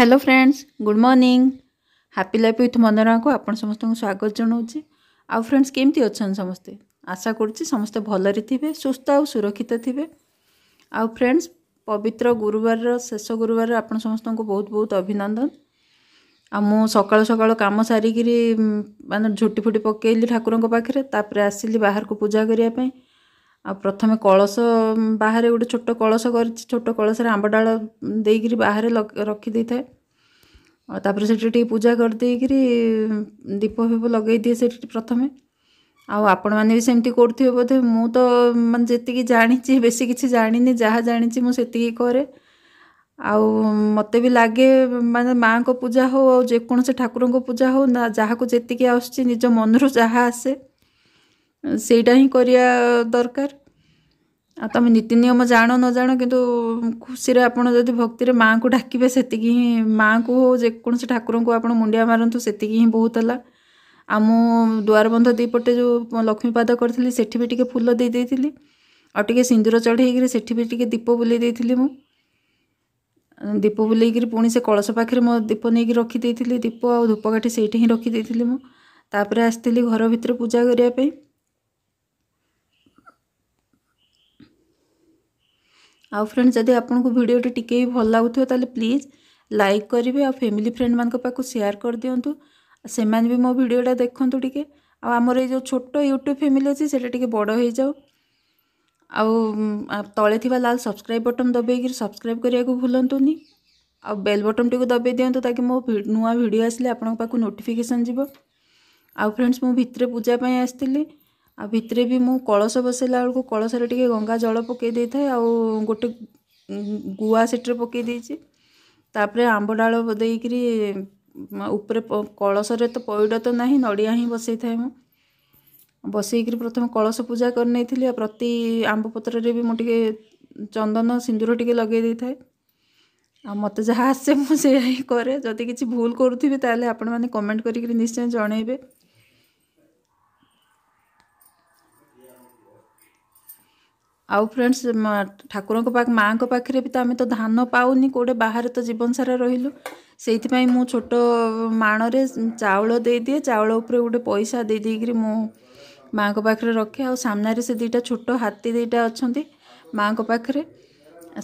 hello friends good morning happy with Manorama को आपन समस्त को स्वागत जणौ छी आउ फ्रेंड्स केमती अछन समस्त आशा कर छी समस्त भल भलरी सुस्थ आउँ सुरक्षित थियो आउ फ्रेंड्स पवित्र गुरुवार रो शेष गुरुवार रो आपन समस्त को बहुत बहुत अभिनंदन आ मु सकाळ सकाळ काम सारी गिरी म झोटी फुटी पकेली ठाकुर को पाखरे तापर पाखर बाहर को पूजा करिया ଆଉ ପ୍ରଥମେ କଳସ ବାହାରେ ଗୋଟେ ଛୋଟ କଳସ କରିଛି ଛୋଟ କଳସରେ ଆମ୍ବ ଡାଳ ଦେଇକିରି ବାହାରେ ରଖିଦେଇଥାଏ ଆଉ ତା'ପରେ ସେଠି ଟିକେ ପୂଜା କରିଦେଇକିରି ଦୀପ ଫିପ ଲଗାଇଦିଏ ସେଠି ପ୍ରଥମେ ଆଉ ଆପଣମାନେ ବି ସେମିତି କରୁଥିବେ ବୋଧେ ମୁଁ ତ ମାନେ ଯେତିକି ଜାଣିଛି ବେଶୀ କିଛି ଜାଣିନି ଯାହା ଜାଣିଛି ମୁଁ ସେତିକି କରେ ଆଉ ମୋତେ ବି ଲାଗେ ମାନେ ମାଆଙ୍କ ପୂଜା ହଉ ଆଉ ଯେକୌଣସି ଠାକୁରଙ୍କ ପୂଜା ହଉ ନା ଯାହାକୁ ଯେତିକି ଆସୁଛି ନିଜ ମନରୁ ଯାହା ଆସେ ସେଇଟା ହିଁ କରିବା ଦରକାର ଆଉ ତୁମେ ନୀତି ନିୟମ ଜାଣ ନ ଜାଣ କିନ୍ତୁ ଖୁସିରେ ଆପଣ ଯଦି ଭକ୍ତିରେ ମାଆଙ୍କୁ ଡାକିବେ ସେତିକି ହିଁ ମାଆଙ୍କୁ ହଉ ଯେକୌଣସି ଠାକୁରଙ୍କୁ ଆପଣ ମୁଣ୍ଡିଆ ମାରନ୍ତୁ ସେତିକି ହିଁ ବହୁତ ହେଲା ଆଉ ମୁଁ ଦୁଆରବନ୍ଧ ଦୁଇପଟେ ଯେଉଁ ଲକ୍ଷ୍ମୀପାଦ କରିଥିଲି ସେଠି ବି ଟିକେ ଫୁଲ ଦେଇ ଦେଇଥିଲି ଆଉ ଟିକେ ସିନ୍ଦୁର ଚଢ଼େଇକିରି ସେଠି ବି ଟିକେ ଦୀପ ବୁଲେଇ ଦେଇଥିଲି ମୁଁ ଦୀପ ବୁଲେଇକିରି ପୁଣି ସେ କଳସ ପାଖରେ ମୋ ଦୀପ ନେଇକି ରଖିଦେଇଥିଲି ଦୀପ ଆଉ ଧୂପକାଠି ସେଇଠି ହିଁ ରଖିଦେଇଥିଲି ମୁଁ ତାପରେ ଆସିଥିଲି ଘର ଭିତରେ ପୂଜା କରିବା ପାଇଁ ଆଉ ଫ୍ରେଣ୍ଡ ଯଦି ଆପଣଙ୍କୁ ଭିଡ଼ିଓଟି ଟିକେ ଭଲ ଲାଗୁଥିବ ତାହେଲେ ପ୍ଲିଜ୍ ଲାଇକ୍ କରିବେ ଆଉ ଫ୍ୟାମିଲି ଫ୍ରେଣ୍ଡମାନଙ୍କ ପାଖକୁ ସେୟାର କରିଦିଅନ୍ତୁ ସେମାନେ ବି ମୋ ଭିଡ଼ିଓଟା ଦେଖନ୍ତୁ ଟିକେ ଆଉ ଆମର ଏଇ ଯେଉଁ ଛୋଟ ୟୁଟ୍ୟୁବ୍ ଫ୍ୟାମିଲି ଅଛି ସେଇଟା ଟିକେ ବଡ଼ ହେଇଯାଉ ଆଉ ତଳେ ଥିବା ଲାଲ ସବସ୍କ୍ରାଇବ୍ ବଟନ୍ ଦବେଇକିରି ସବସ୍କ୍ରାଇବ୍ କରିବାକୁ ଭୁଲନ୍ତୁନି ଆଉ ବେଲ୍ ବଟନ୍ଟିକୁ ଦବେଇ ଦିଅନ୍ତୁ ତାକି ମୋ ନୂଆ ଭିଡ଼ିଓ ଆସିଲେ ଆପଣଙ୍କ ପାଖକୁ ନୋଟିଫିକେସନ୍ ଯିବ ଆଉ ଫ୍ରେଣ୍ଡସ୍ ମୁଁ ଭିତରେ ପୂଜା ପାଇଁ ଆସିଥିଲି आ भी मु कलस बस बेलू कलस गंगा जल पकई आ गोटे गुआ से पकईदे तापर आंब डाल कलस तो पैडा तो नहीं नड़िया ही बसई थाए बसईक प्रथम कलस पूजा कर प्रति आंब पत्र मुझे चंदन सिंदूर टी लगे थाए आ मत जहाँ आसे मुझे कैदी किसी भूल करें तो आप कमेंट करें निश्चय जनइबे ଆଉ ଫ୍ରେଣ୍ଡସ୍ ଠାକୁରଙ୍କ ପାଖ ମାଆଙ୍କ ପାଖରେ ବି ତ ଆମେ ତ ଧାନ ପାଉନି କେଉଁଠି ବାହାରେ ତ ଜୀବନସାରା ରହିଲୁ ସେଇଥିପାଇଁ ମୁଁ ଛୋଟ ମାଣରେ ଚାଉଳ ଦେଇଦିଏ ଚାଉଳ ଉପରେ ଗୋଟେ ପଇସା ଦେଇ ଦେଇଦେଇକରି ମୁଁ ମାଆଙ୍କ ପାଖରେ ରଖେ ଆଉ ସାମ୍ନାରେ ସେ ଦୁଇଟା ଛୋଟ ହାତୀ ଦୁଇଟା ଅଛନ୍ତି ମାଆଙ୍କ ପାଖରେ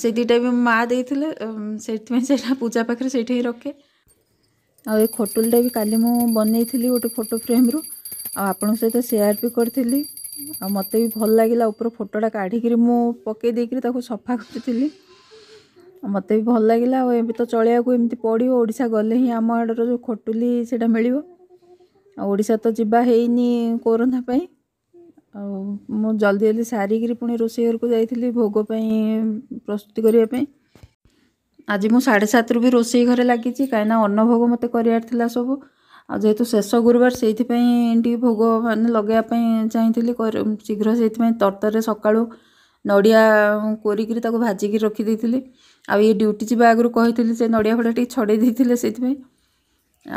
ସେ ଦୁଇଟା ବି ମାଆ ଦେଇଥିଲେ ସେଇଥିପାଇଁ ସେଇଟା ପୂଜା ପାଖରେ ସେଇଠି ହିଁ ରଖେ ଆଉ ଏ ଖଟୁଲିଟା ବି କାଲି ମୁଁ ବନେଇଥିଲି ଗୋଟେ ଫଟୋ ଫ୍ରେମ୍ରୁ ଆଉ ଆପଣଙ୍କ ସହିତ ସେୟାର୍ ବି କରିଥିଲି आउँ भी भल लाग फोटोटा काढिक्री मु पकइदिइकि तपाईँको सफा भी भल चलिया पढ्यो ओडा गले हिँ आम आडर जो खटुली सिटा मियो आउँछ कोरोनाप आउ जिजी सारिक पो रोसैघरको जाइ भोग प्रस्तुति आज म साढे सतरु भी रोसै घर लागिचि कहीँ अन्नभोग म थाहा सबै आ जेहेतु शेष गुरुवार से भोग मान लगे चाहिए शीघ्र से तरतरे सका नड़िया को भाजिक रखीदे आउटी जावा आगे कही नड़िया फड़िया टी छड़े से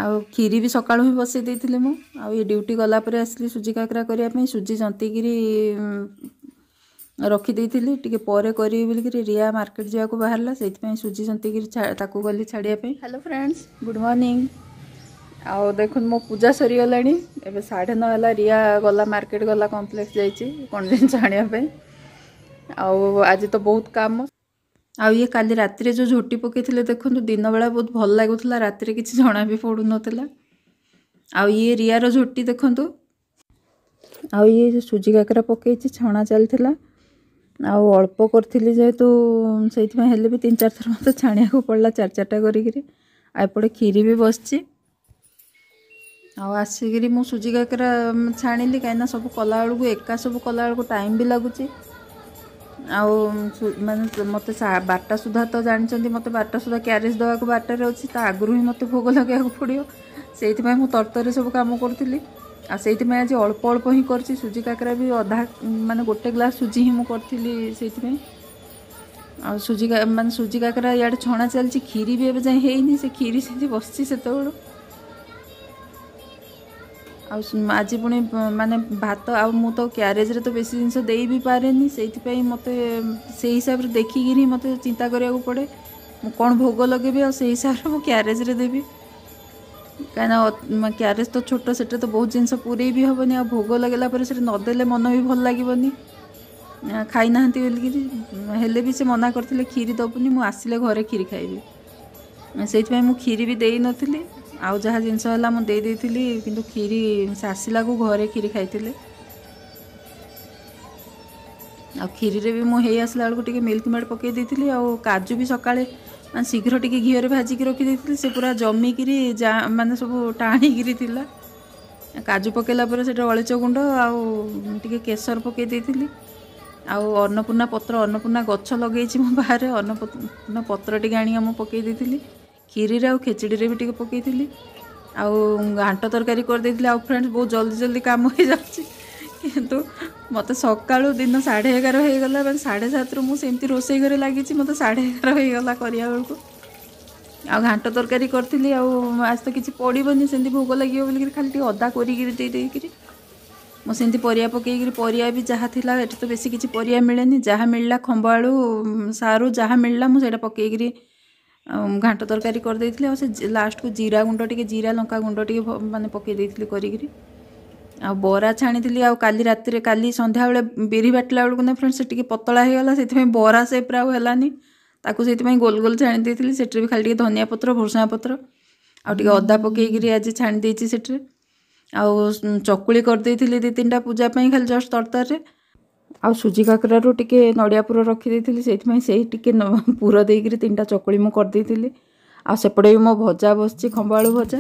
आीरी भी सका बसई मुझे ड्यूटी गलापुर आसली सुजी काकरा करने सुजी जंती रखीदे टी कर रिया मार्केट जावाक बाहर से सुजी जंती गली छाड़ियापी हेलो फ्रेंड्स गुड मर्णिंग ଆଉ ଦେଖନ୍ତୁ ମୋ ପୂଜା ସରିଗଲାଣି ଏବେ ସାଢ଼େ ନଅ ହେଲା ରିଆ ଗଲା ମାର୍କେଟ ଗଲା କମ୍ପ୍ଲେକ୍ସ ଯାଇଛି କ'ଣ ଜିନିଷ ଆଣିବା ପାଇଁ ଆଉ ଆଜି ତ ବହୁତ କାମ ଆଉ ଇଏ କାଲି ରାତିରେ ଯେଉଁ ଝୋଟି ପକାଇଥିଲେ ଦେଖନ୍ତୁ ଦିନବେଳା ବହୁତ ଭଲ ଲାଗୁଥିଲା ରାତିରେ କିଛି ଜଣା ବି ପଡ଼ୁନଥିଲା ଆଉ ଇଏ ରିଆର ଝୋଟି ଦେଖନ୍ତୁ ଆଉ ଇଏ ସୁଜି କାକରା ପକାଇଛି ଛଣା ଚାଲିଥିଲା ଆଉ ଅଳ୍ପ କରିଥିଲି ଯେହେତୁ ସେଇଥିପାଇଁ ହେଲେ ବି ତିନି ଚାରିଥର ମୋତେ ଛାଣିବାକୁ ପଡ଼ିଲା ଚାରି ଚାରିଟା କରିକିରି ଆଉ ଏପଟେ କ୍ଷୀରି ବି ବସିଛି ଆଉ ଆସିକିରି ମୁଁ ସୁଜି କାକରା ଛାଣିଲି କାହିଁକିନା ସବୁ କଲାବେଳକୁ ଏକା ସବୁ କଲାବେଳକୁ ଟାଇମ୍ ବି ଲାଗୁଛି ଆଉ ମାନେ ମୋତେ ବାରଟା ସୁଦ୍ଧା ତ ଜାଣିଛନ୍ତି ମୋତେ ବାରଟା ସୁଦ୍ଧା କ୍ୟାରେଜ୍ ଦେବାକୁ ବାରଟାରେ ଅଛି ତା ଆଗରୁ ହିଁ ମୋତେ ଭୋଗ ଲଗାଇବାକୁ ପଡ଼ିବ ସେଇଥିପାଇଁ ମୁଁ ତରତରରେ ସବୁ କାମ କରୁଥିଲି ଆଉ ସେଇଥିପାଇଁ ଆଜି ଅଳ୍ପ ଅଳ୍ପ ହିଁ କରିଛି ସୁଜି କାକରା ବି ଅଧା ମାନେ ଗୋଟେ ଗ୍ଲାସ୍ ସୁଜି ହିଁ ମୁଁ କରିଥିଲି ସେଇଥିପାଇଁ ଆଉ ସୁଜି ମାନେ ସୁଜି କାକରା ଇଆଡ଼େ ଛଣା ଚାଲିଛି କ୍ଷୀରି ବି ଏବେ ଯାଏଁ ହେଇନି ସେ କ୍ଷୀରି ସେମିତି ବସିଛି ସେତେବେଳୁ ଆଉ ଆଜି ପୁଣି ମାନେ ଭାତ ଆଉ ମୁଁ ତ କ୍ୟାରେଜ୍ରେ ତ ବେଶୀ ଜିନିଷ ଦେଇ ବି ପାରେନି ସେଇଥିପାଇଁ ମୋତେ ସେଇ ହିସାବରେ ଦେଖିକିରି ହିଁ ମୋତେ ଚିନ୍ତା କରିବାକୁ ପଡ଼େ ମୁଁ କ'ଣ ଭୋଗ ଲଗେଇବି ଆଉ ସେଇ ହିସାବରେ ମୁଁ କ୍ୟାରେଜ୍ରେ ଦେବି କାହିଁକିନା କ୍ୟାରେଜ୍ ତ ଛୋଟ ସେଟା ତ ବହୁତ ଜିନିଷ ପୁରେଇ ବି ହେବନି ଆଉ ଭୋଗ ଲଗେଇଲା ପରେ ସେଠି ନଦେଲେ ମନ ବି ଭଲ ଲାଗିବନି ଖାଇନାହାନ୍ତି ବୋଲିକିରି ହେଲେ ବି ସେ ମନା କରିଥିଲେ କ୍ଷୀରି ଦେବୁନି ମୁଁ ଆସିଲେ ଘରେ କ୍ଷୀରି ଖାଇବି ସେଇଥିପାଇଁ ମୁଁ କ୍ଷୀରି ବି ଦେଇନଥିଲି ଆଉ ଯାହା ଜିନିଷ ହେଲା ମୁଁ ଦେଇଦେଇଥିଲି କିନ୍ତୁ କ୍ଷୀରି ସେ ଆସିଲାକୁ ଘରେ କ୍ଷୀରି ଖାଇଥିଲେ ଆଉ କ୍ଷୀରିରେ ବି ମୁଁ ହେଇ ଆସିଲା ବେଳକୁ ଟିକିଏ ମିଲ୍କ ମେଡ଼୍ ପକେଇ ଦେଇଥିଲି ଆଉ କାଜୁ ବି ସକାଳେ ମାନେ ଶୀଘ୍ର ଟିକିଏ ଘିଅରେ ଭାଜିକି ରଖିଦେଇଥିଲି ସେ ପୁରା ଜମିକିରି ଯା ମାନେ ସବୁ ଟାଣିକିରି ଥିଲା କାଜୁ ପକେଇଲା ପରେ ସେଠି ଅଳିଚ ଗୁଣ୍ଡ ଆଉ ଟିକିଏ କେଶର ପକେଇ ଦେଇଥିଲି ଆଉ ଅନ୍ନପୂର୍ଣ୍ଣା ପତ୍ର ଅନ୍ନପୂର୍ଣ୍ଣା ଗଛ ଲଗେଇଛି ମୁଁ ବାହାରେ ଅନ୍ନପୂର୍ଣ୍ଣା ପତ୍ର ଟିକିଏ ଆଣିକି ମୁଁ ପକେଇ ଦେଇଥିଲି କ୍ଷୀରିରେ ଆଉ ଖେଚଡ଼ିରେ ବି ଟିକେ ପକାଇଥିଲି ଆଉ ଘାଣ୍ଟ ତରକାରୀ କରିଦେଇଥିଲି ଆଉ ଫ୍ରେଣ୍ଡସ୍ ବହୁତ ଜଲ୍ଦି ଜଲ୍ଦି କାମ ହେଇଯାଉଛି କିନ୍ତୁ ମୋତେ ସକାଳୁ ଦିନ ସାଢ଼େ ଏଗାର ହେଇଗଲା ମାନେ ସାଢ଼େ ସାତରୁ ମୁଁ ସେମିତି ରୋଷେଇ ଘରେ ଲାଗିଛି ମୋତେ ସାଢ଼େ ଏଗାର ହେଇଗଲା କରିବା ବେଳକୁ ଆଉ ଘାଣ୍ଟ ତରକାରୀ କରିଥିଲି ଆଉ ଆଜି ତ କିଛି ପଡ଼ିବନି ସେମିତି ଭୋଗ ଲାଗିବ ବୋଲିକିରି ଖାଲି ଟିକେ ଅଦା କରିକିରି ଦେଇ ଦେଇକିରି ମୁଁ ସେମିତି ପରିବା ପକାଇକିରି ପରିବା ବି ଯାହା ଥିଲା ଏଠି ତ ବେଶୀ କିଛି ପରିବା ମିଳେନି ଯାହା ମିଳିଲା ଖମ୍ବ ଆଳୁ ସାରୁ ଯାହା ମିଳିଲା ମୁଁ ସେଇଟା ପକାଇକିରି घाट तरकारी करदे लास्ट को जीरा गुंड टे जीरा लंका गुंड टे मैंने पकईदी कर बरा छाणी आली रात काली सन्ध्या बेले बेरी बाटला बेलू ना फ्रेंड्स पतला होगा से बरा सेप आलानी ताकूँ गोल गोल छाणी थी से खाली धनिया पत्र भरसा पत्र आदा पकईकि आज छाणी से आ चकु करदे दु तीन टा पूजापी खाली जस्ट तरतारे ଆଉ ସୁଜି କାକରାରୁ ଟିକେ ନଡ଼ିଆ ପୁର ରଖିଦେଇଥିଲି ସେଇଥିପାଇଁ ସେଇ ଟିକେ ପୁର ଦେଇକିରି ତିନିଟା ଚକୁଳି ମୁଁ କରିଦେଇଥିଲି ଆଉ ସେପଟେ ବି ମୋ ଭଜା ବସିଛି ଖମ୍ବ ଆଳୁ ଭଜା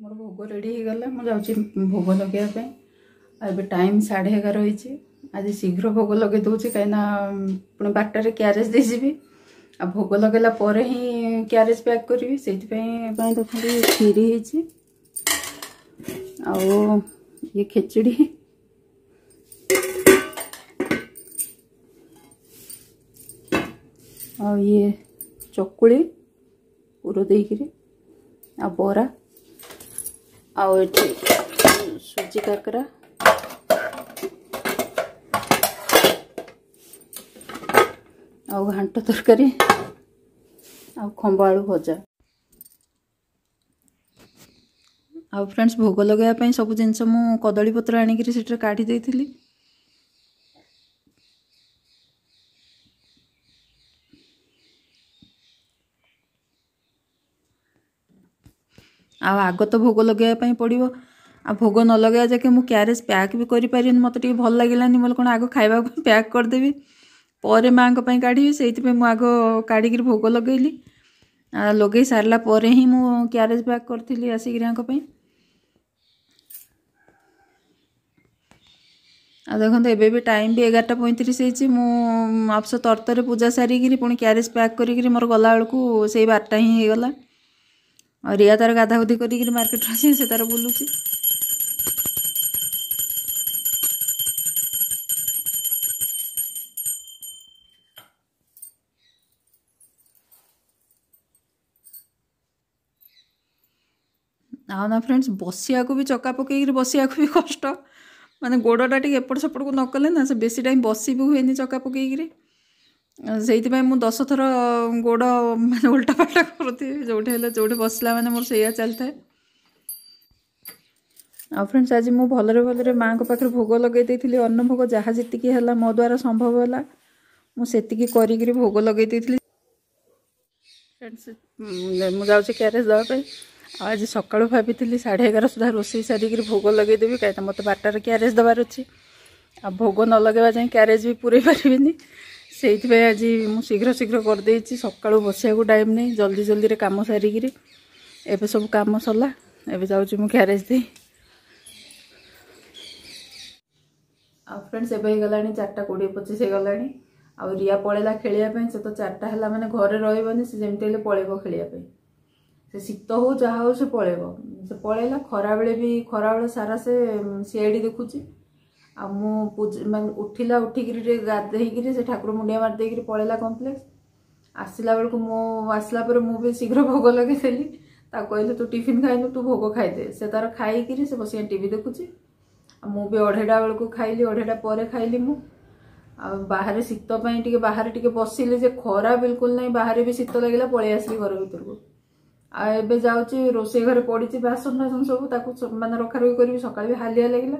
ମୋର ଭୋଗ ରେଡ଼ି ହେଇଗଲା ମୁଁ ଯାଉଛି ଭୋଗ ଲଗାଇବା ପାଇଁ ଆଉ ଏବେ ଟାଇମ୍ ସାଢ଼େ ଏଗାର ହେଇଛି ଆଜି ଶୀଘ୍ର ଭୋଗ ଲଗାଇ ଦେଉଛି କାହିଁକିନା ପୁଣି ବାରଟାରେ କ୍ୟାରେଜ୍ ଦେଇଯିବି ଆଉ ଭୋଗ ଲଗାଇଲା ପରେ ହିଁ କ୍ୟାରେଜ୍ ପ୍ୟାକ୍ କରିବି ସେଇଥିପାଇଁ ପାଇଁ ଦେଖନ୍ତୁ କ୍ଷୀରି ହେଇଛି ଆଉ ଇଏ ଖେଚୁଡ଼ି ଆଉ ଇଏ ଚକୁଳି ପୁର ଦେଇକିରି ଆଉ ବରା ଆଉ ଏଠି ସୁଜି କାକରା ଆଉ ଘାଣ୍ଟ ତରକାରୀ ଆଉ ଖମ୍ବ ଆଳୁ ଭଜା ଆଉ ଫ୍ରେଣ୍ଡସ୍ ଭୋଗ ଲଗାଇବା ପାଇଁ ସବୁ ଜିନିଷ ମୁଁ କଦଳୀ ଆଣିକିରି ସେଠାରେ କାଢ଼ି ଦେଇଥିଲି आग तो भोग लगे पड़ो आ भोग न लगे जाके मुझे क्यारेज पैक भी कर पार मत भल लगलानी मतलब कौन आग खावा पैक करदेवि पर माँ का काढ़ी से आग काढ़ भोग लगे लगे सारापर ही मुझे क्यारेज पैक करी आसिक देखते एब टाइम भी एगारटा पैंतीस होफस तरतरे पूजा सारिकी पुणी क्यारेज पैक कर मोर गला बेलू ଆଉ ରିୟା ତାର ଗାଧାଗୁଧି କରିକିରି ମାର୍କେଟରୁ ଆସି ସେ ତାର ବୁଲୁଛି ଆଉ ନା ଫ୍ରେଣ୍ଡସ୍ ବସିବାକୁ ବି ଚକା ପକେଇକିରି ବସିବାକୁ ବି କଷ୍ଟ ମାନେ ଗୋଡ଼ଟା ଟିକେ ଏପଟ ସେପଟକୁ ନ କଲେ ନା ସେ ବେଶୀ ଟାଇମ୍ ବସି ବି ହୁଏନି ଚକା ପକେଇକିରି ସେଇଥିପାଇଁ ମୁଁ ଦଶ ଥର ଗୋଡ଼ ମାନେ ଓଲଟା ପାଲଟା କରୁଥିବି ଯେଉଁଠି ହେଲେ ଯେଉଁଠି ବସିଲା ମାନେ ମୋର ସେଇଆ ଚାଲିଥାଏ ଆଉ ଫ୍ରେଣ୍ଡସ୍ ଆଜି ମୁଁ ଭଲରେ ଭଲରେ ମାଆଙ୍କ ପାଖରେ ଭୋଗ ଲଗାଇ ଦେଇଥିଲି ଅନ୍ନଭୋଗ ଯାହା ଯେତିକି ହେଲା ମୋ ଦ୍ୱାରା ସମ୍ଭବ ହେଲା ମୁଁ ସେତିକି କରିକିରି ଭୋଗ ଲଗେଇ ଦେଇଥିଲି ଫ୍ରେଣ୍ଡସ୍ ମୁଁ ଯାଉଛି କ୍ୟାରେଜ୍ ଦେବା ପାଇଁ ଆଉ ଆଜି ସକାଳୁ ଭାବିଥିଲି ସାଢ଼େ ଏଗାର ସୁଦ୍ଧା ରୋଷେଇ ସାରିକିରି ଭୋଗ ଲଗାଇଦେବି କାହିଁକିନା ମୋତେ ବାଟରେ କ୍ୟାରେଜ୍ ଦେବାର ଅଛି ଆଉ ଭୋଗ ନ ଲଗେଇବା ଯାଏଁ କ୍ୟାରେଜ୍ ବି ପୁରେଇ ପାରିବିନି ସେଇଥିପାଇଁ ଆଜି ମୁଁ ଶୀଘ୍ର ଶୀଘ୍ର କରିଦେଇଛି ସକାଳୁ ବସିବାକୁ ଟାଇମ୍ ନାହିଁ ଜଲ୍ଦି ଜଲ୍ଦିରେ କାମ ସାରିକିରି ଏବେ ସବୁ କାମ ସରିଲା ଏବେ ଯାଉଛି ମୁଁ ଗ୍ୟାରେଜ୍ ଦେଇ ଆଉ ଫ୍ରେଣ୍ଡସ୍ ଏବେ ହେଇଗଲାଣି ଚାରିଟା କୋଡ଼ିଏ ପଚିଶ ହେଇଗଲାଣି ଆଉ ରିଆ ପଳେଇଲା ଖେଳିବା ପାଇଁ ସେ ତ ଚାରିଟା ହେଲା ମାନେ ଘରେ ରହିବନି ସେ ଯେମିତି ହେଲେ ପଳେଇବ ଖେଳିବା ପାଇଁ ସେ ଶୀତ ହଉ ଯାହା ହଉ ସେ ପଳେଇବ ସେ ପଳେଇଲା ଖରାବେଳେ ବି ଖରାବେଳେ ସାରା ସେ ସିଆଇଡ଼ି ଦେଖୁଛି ଆଉ ମୁଁ ମାନେ ଉଠିଲା ଉଠିକିରି ଗାଧେଇକିରି ସେ ଠାକୁର ମୁଣ୍ଡିଆ ମାରିଦେଇକିରି ପଳେଇଲା କମ୍ପ୍ଲେକ୍ସ ଆସିଲା ବେଳକୁ ମୁଁ ଆସିଲା ପରେ ମୁଁ ବି ଶୀଘ୍ର ଭୋଗ ଲଗେଇଦେଲି ତାକୁ କହିଲେ ତୁ ଟିଫିନ୍ ଖାଇନୁ ତୁ ଭୋଗ ଖାଇଦେ ସେ ତାର ଖାଇକିରି ସେ ବସିକି ଟିଭି ଦେଖୁଛି ଆଉ ମୁଁ ବି ଅଢ଼େଇଟା ବେଳକୁ ଖାଇଲି ଅଢ଼େଇଟା ପରେ ଖାଇଲି ମୁଁ ଆଉ ବାହାରେ ଶୀତ ପାଇଁ ଟିକେ ବାହାରେ ଟିକେ ବସିଲି ଯେ ଖରା ବିଲକୁଲ ନାହିଁ ବାହାରେ ବି ଶୀତ ଲାଗିଲା ପଳେଇ ଆସିଲି ଘର ଭିତରକୁ ଆଉ ଏବେ ଯାଉଛି ରୋଷେଇ ଘରେ ପଡ଼ିଛି ବାସନ ଫାସନ ସବୁ ତାକୁ ମାନେ ରଖାରଖି କରିବି ସକାଳେ ବି ହାଲିଆ ଲାଗିଲା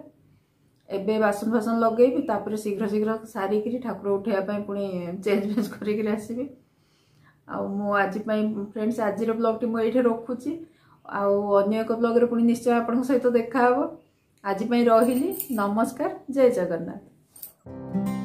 ଏବେ ବାସନ ଫାସନ ଲଗେଇବି ତାପରେ ଶୀଘ୍ର ଶୀଘ୍ର ସାରିକିରି ଠାକୁର ଉଠାଇବା ପାଇଁ ପୁଣି ଚେଞ୍ଜ ଫେଞ୍ଜ କରିକିରି ଆସିବି ଆଉ ମୁଁ ଆଜି ପାଇଁ ଫ୍ରେଣ୍ଡସ୍ ଆଜିର ବ୍ଲଗ୍ଟି ମୁଁ ଏଇଠି ରଖୁଛି ଆଉ ଅନ୍ୟ ଏକ ବ୍ଲଗ୍ରେ ପୁଣି ନିଶ୍ଚୟ ଆପଣଙ୍କ ସହିତ ଦେଖାହେବ ଆଜି ପାଇଁ ରହିଲି ନମସ୍କାର ଜୟ ଜଗନ୍ନାଥ